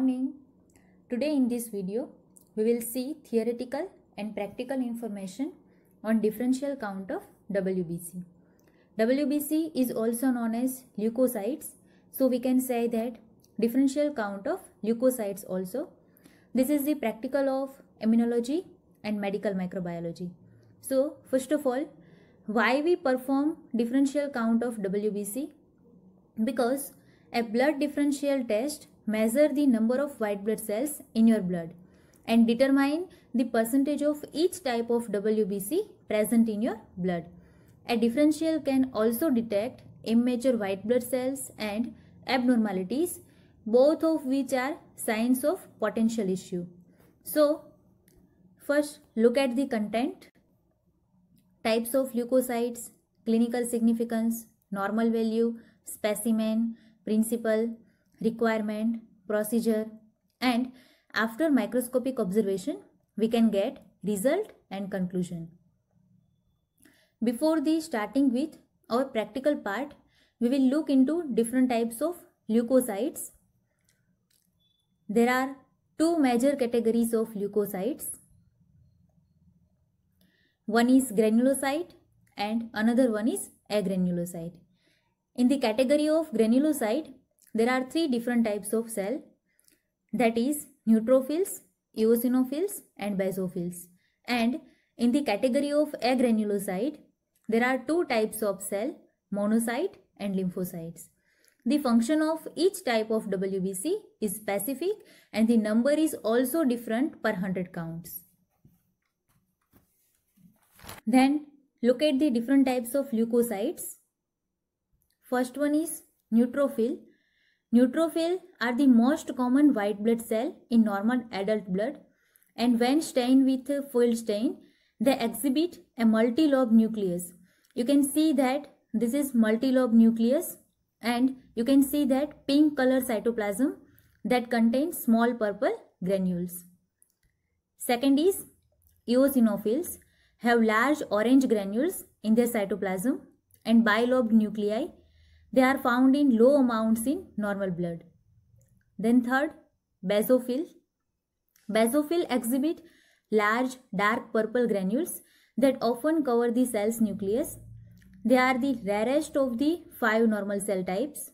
morning today in this video we will see theoretical and practical information on differential count of WBC WBC is also known as leukocytes so we can say that differential count of leukocytes also this is the practical of immunology and medical microbiology so first of all why we perform differential count of WBC because a blood differential test measure the number of white blood cells in your blood and determine the percentage of each type of WBC present in your blood. A differential can also detect immature white blood cells and abnormalities, both of which are signs of potential issue. So, first look at the content, types of leukocytes, clinical significance, normal value, specimen, principle requirement, procedure and after microscopic observation, we can get result and conclusion. Before the starting with our practical part, we will look into different types of leukocytes. There are two major categories of leukocytes. One is granulocyte and another one is agranulocyte. In the category of granulocyte, there are three different types of cell that is neutrophils, eosinophils and basophils. And in the category of agranulocyte, there are two types of cell, monocyte and lymphocytes. The function of each type of WBC is specific and the number is also different per 100 counts. Then look at the different types of leukocytes. First one is neutrophil Neutrophil are the most common white blood cell in normal adult blood and when stained with foil stain, they exhibit a multilobe nucleus. You can see that this is multilobe nucleus and you can see that pink color cytoplasm that contains small purple granules. Second is eosinophils have large orange granules in their cytoplasm and bilobed nuclei they are found in low amounts in normal blood. Then third, basophil. Basophil exhibit large dark purple granules that often cover the cell's nucleus. They are the rarest of the five normal cell types.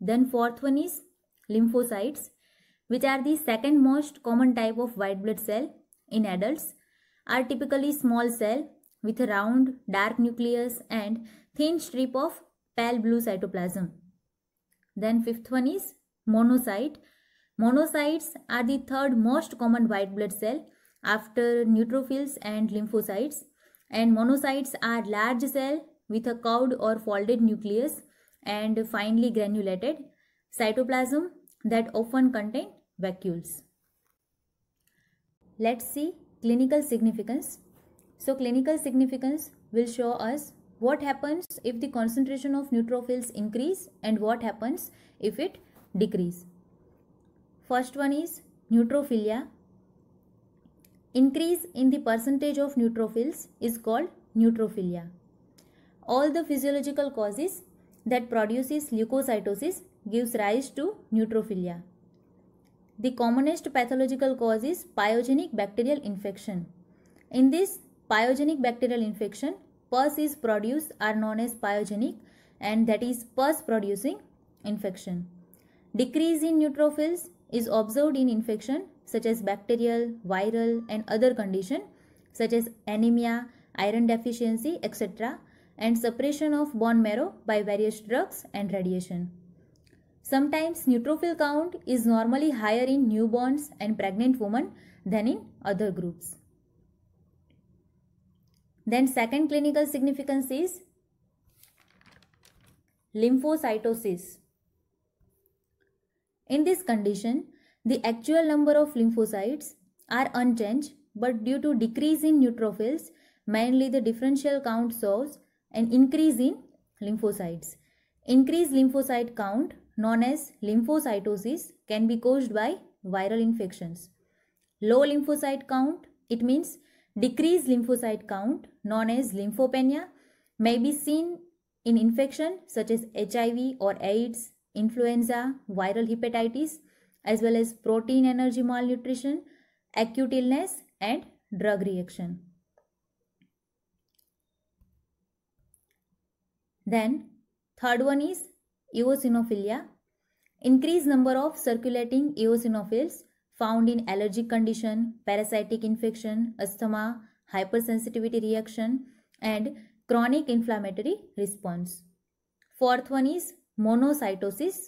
Then fourth one is lymphocytes which are the second most common type of white blood cell in adults are typically small cell with a round dark nucleus and thin strip of pale blue cytoplasm. Then fifth one is monocyte. Monocytes are the third most common white blood cell after neutrophils and lymphocytes and monocytes are large cell with a cowed or folded nucleus and finely granulated cytoplasm that often contain vacuoles. Let's see clinical significance. So clinical significance will show us what happens if the concentration of neutrophils increase and what happens if it decrease. First one is neutrophilia. Increase in the percentage of neutrophils is called neutrophilia. All the physiological causes that produces leukocytosis gives rise to neutrophilia. The commonest pathological cause is pyogenic bacterial infection. In this pyogenic bacterial infection, pus is produced are known as pyogenic and that is pus producing infection. Decrease in neutrophils is observed in infection such as bacterial, viral and other condition such as anemia, iron deficiency etc and suppression of bone marrow by various drugs and radiation. Sometimes neutrophil count is normally higher in newborns and pregnant women than in other groups. Then second clinical significance is lymphocytosis. In this condition, the actual number of lymphocytes are unchanged but due to decrease in neutrophils, mainly the differential count shows an increase in lymphocytes. Increased lymphocyte count known as lymphocytosis can be caused by viral infections. Low lymphocyte count, it means Decreased lymphocyte count, known as lymphopenia, may be seen in infection such as HIV or AIDS, influenza, viral hepatitis, as well as protein energy malnutrition, acute illness, and drug reaction. Then, third one is eosinophilia. Increased number of circulating eosinophils found in allergic condition, parasitic infection, asthma, hypersensitivity reaction and chronic inflammatory response. Fourth one is monocytosis.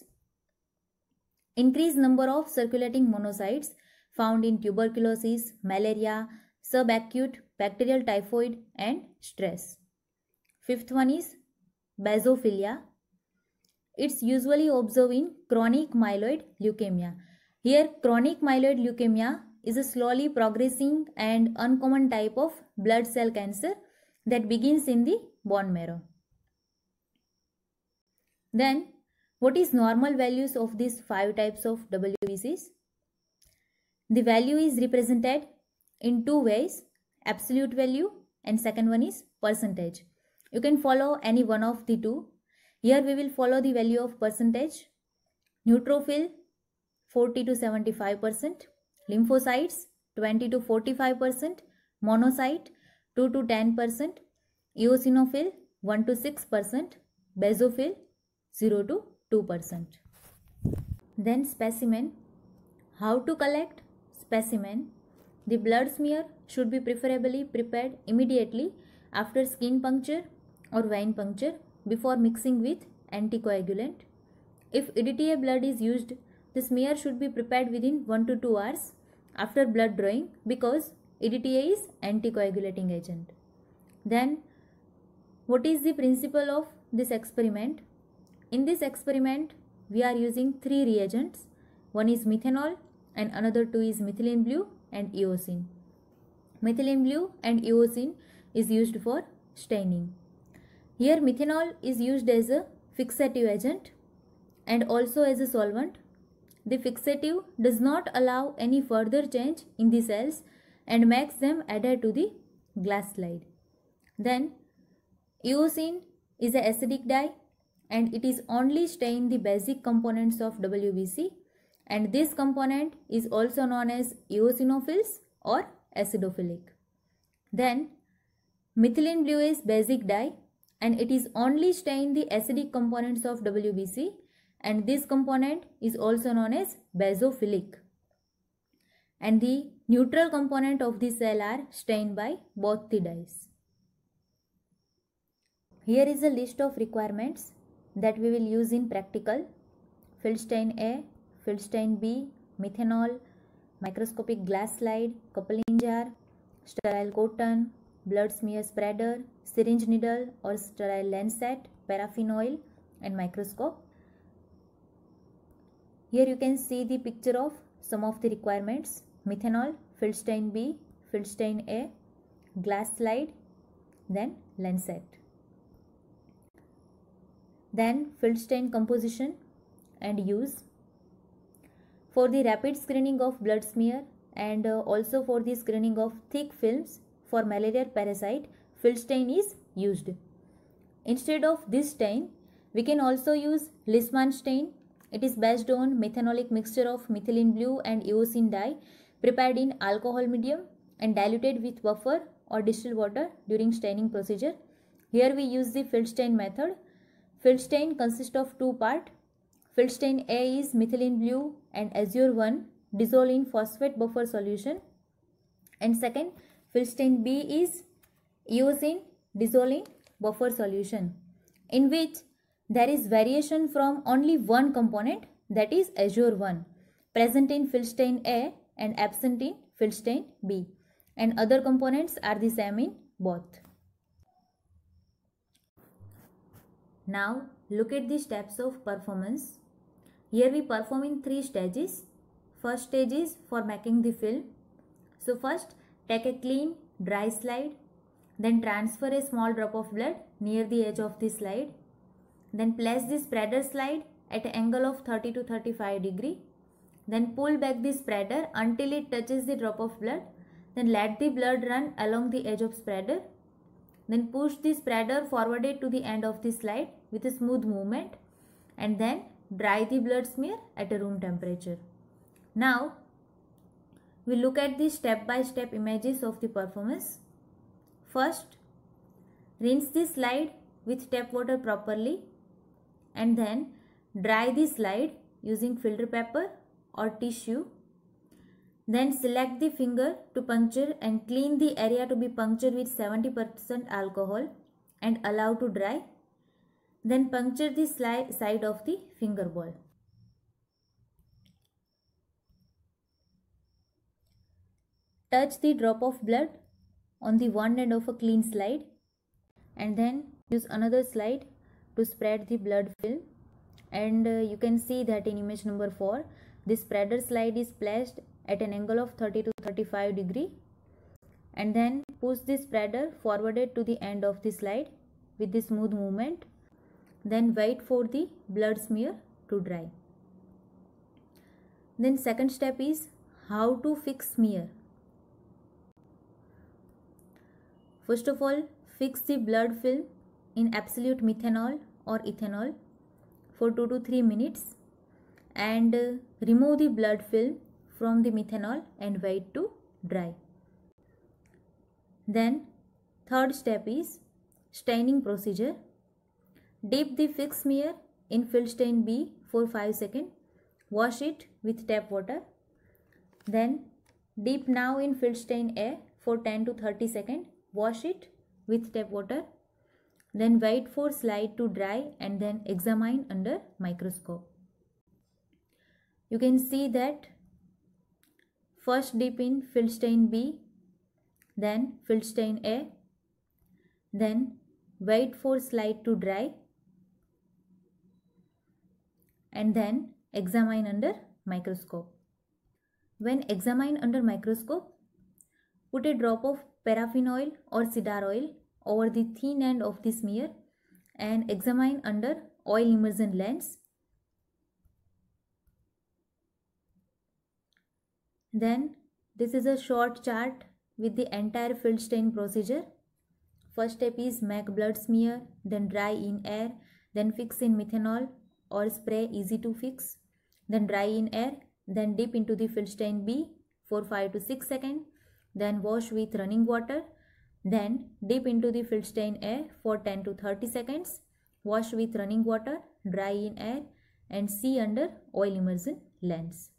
Increased number of circulating monocytes found in tuberculosis, malaria, subacute bacterial typhoid and stress. Fifth one is basophilia. It's usually observed in chronic myeloid leukemia. Here chronic myeloid leukemia is a slowly progressing and uncommon type of blood cell cancer that begins in the bone marrow. Then what is normal values of these five types of WBCs? The value is represented in two ways, absolute value and second one is percentage. You can follow any one of the two. Here we will follow the value of percentage. Neutrophil 40 to 75%, lymphocytes 20 to 45%, monocyte 2 to 10%, eosinophil 1 to 6%, basophil 0 to 2%. Then specimen. How to collect specimen? The blood smear should be preferably prepared immediately after skin puncture or vein puncture before mixing with anticoagulant. If EDTA blood is used the smear should be prepared within 1 to 2 hours after blood drawing because EDTA is anticoagulating agent. Then what is the principle of this experiment? In this experiment, we are using three reagents. One is methanol and another two is methylene blue and eosin. Methylene blue and eosin is used for staining. Here methanol is used as a fixative agent and also as a solvent the fixative does not allow any further change in the cells and makes them adhere to the glass slide. Then eosin is an acidic dye and it is only stain the basic components of WBC and this component is also known as eosinophils or acidophilic. Then methylene blue is basic dye and it is only stain the acidic components of WBC and this component is also known as basophilic. And the neutral component of the cell are stained by both the dyes. Here is a list of requirements that we will use in practical. Filstein A, Filstein B, methanol, microscopic glass slide, coupling jar, sterile cotton, blood smear spreader, syringe needle or sterile lancet, paraffin oil and microscope here you can see the picture of some of the requirements methanol, Filstein B, Filstein A, glass slide, then lancet. Then Filstein composition and use. For the rapid screening of blood smear and uh, also for the screening of thick films for malaria parasite, Filstein is used. Instead of this stain, we can also use Lisman stain it is based on methanolic mixture of methylene blue and eosin dye prepared in alcohol medium and diluted with buffer or distilled water during staining procedure. Here we use the Fieldstein method. Fieldstein consists of two parts. Fieldstein A is methylene blue and azure 1 dissolved in phosphate buffer solution. And second, Fieldstein B is eosin dissolved in buffer solution in which there is variation from only one component that is azure 1 present in Filstein A and absent in Filstein B and other components are the same in both. Now look at the steps of performance. Here we perform in three stages. First stage is for making the film. So first take a clean dry slide then transfer a small drop of blood near the edge of the slide then place the spreader slide at angle of 30 to 35 degree. Then pull back the spreader until it touches the drop of blood. Then let the blood run along the edge of spreader. Then push the spreader forwarded to the end of the slide with a smooth movement. And then dry the blood smear at a room temperature. Now, we look at the step by -step images of the performance. First, rinse the slide with tap water properly and then dry the slide using filter paper or tissue. Then select the finger to puncture and clean the area to be punctured with 70% alcohol and allow to dry. Then puncture the side of the finger ball. Touch the drop of blood on the one end of a clean slide and then use another slide to spread the blood film and uh, you can see that in image number 4 the spreader slide is placed at an angle of 30 to 35 degree and then push the spreader forwarded to the end of the slide with the smooth movement then wait for the blood smear to dry then second step is how to fix smear first of all fix the blood film in absolute methanol or ethanol for 2 to 3 minutes and uh, remove the blood film from the methanol and wait to dry. Then third step is staining procedure. Dip the fixed mirror in Filstein B for 5 seconds. Wash it with tap water. Then dip now in Filstein A for 10 to 30 seconds. Wash it with tap water then wait for slide to dry and then examine under microscope. You can see that first dip in stain B, then stain A, then wait for slide to dry and then examine under microscope. When examine under microscope, put a drop of paraffin oil or cedar oil over the thin end of this mirror and examine under oil immersion lens. Then this is a short chart with the entire field stain procedure. First step is make blood smear, then dry in air, then fix in methanol or spray easy to fix, then dry in air, then dip into the field stain B for 5 to 6 seconds, then wash with running water then dip into the field stain air for 10 to 30 seconds. Wash with running water, dry in air and see under oil immersion lens.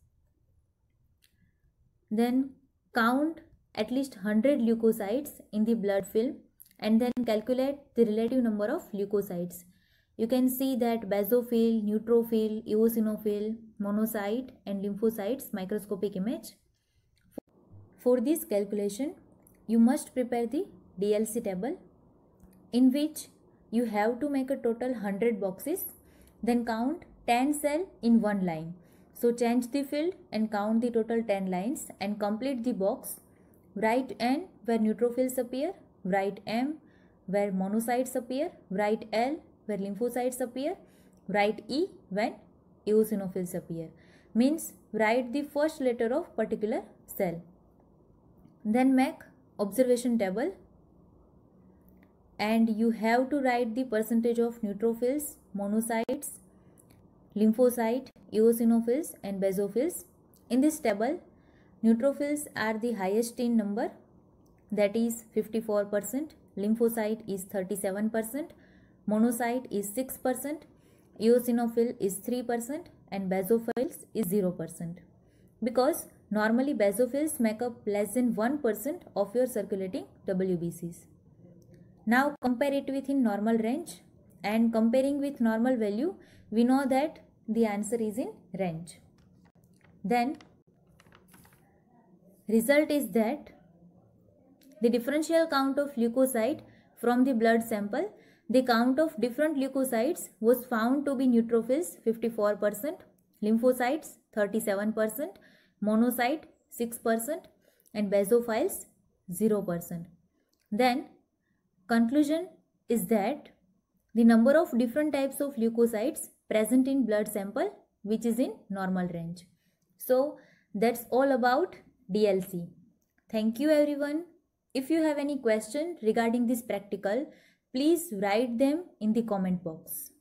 Then count at least 100 leukocytes in the blood film and then calculate the relative number of leukocytes. You can see that basophil, neutrophil, eosinophil, monocyte and lymphocytes microscopic image. For this calculation, you must prepare the DLC table in which you have to make a total 100 boxes then count 10 cell in one line. So change the field and count the total 10 lines and complete the box. Write N where neutrophils appear, write M where monocytes appear, write L where lymphocytes appear, write E when eosinophils appear. Means write the first letter of particular cell. Then make observation table and you have to write the percentage of neutrophils, monocytes, lymphocyte, eosinophils and basophils. In this table, neutrophils are the highest in number that is 54%, lymphocyte is 37%, monocyte is 6%, eosinophil is 3% and basophils is 0% because Normally, basophils make up less than 1% of your circulating WBCs. Now compare it within normal range and comparing with normal value, we know that the answer is in range. Then result is that the differential count of leukocyte from the blood sample, the count of different leukocytes was found to be neutrophils 54%, lymphocytes 37%, monocyte 6% and basophiles 0%. Then conclusion is that the number of different types of leukocytes present in blood sample which is in normal range. So that's all about DLC. Thank you everyone. If you have any question regarding this practical, please write them in the comment box.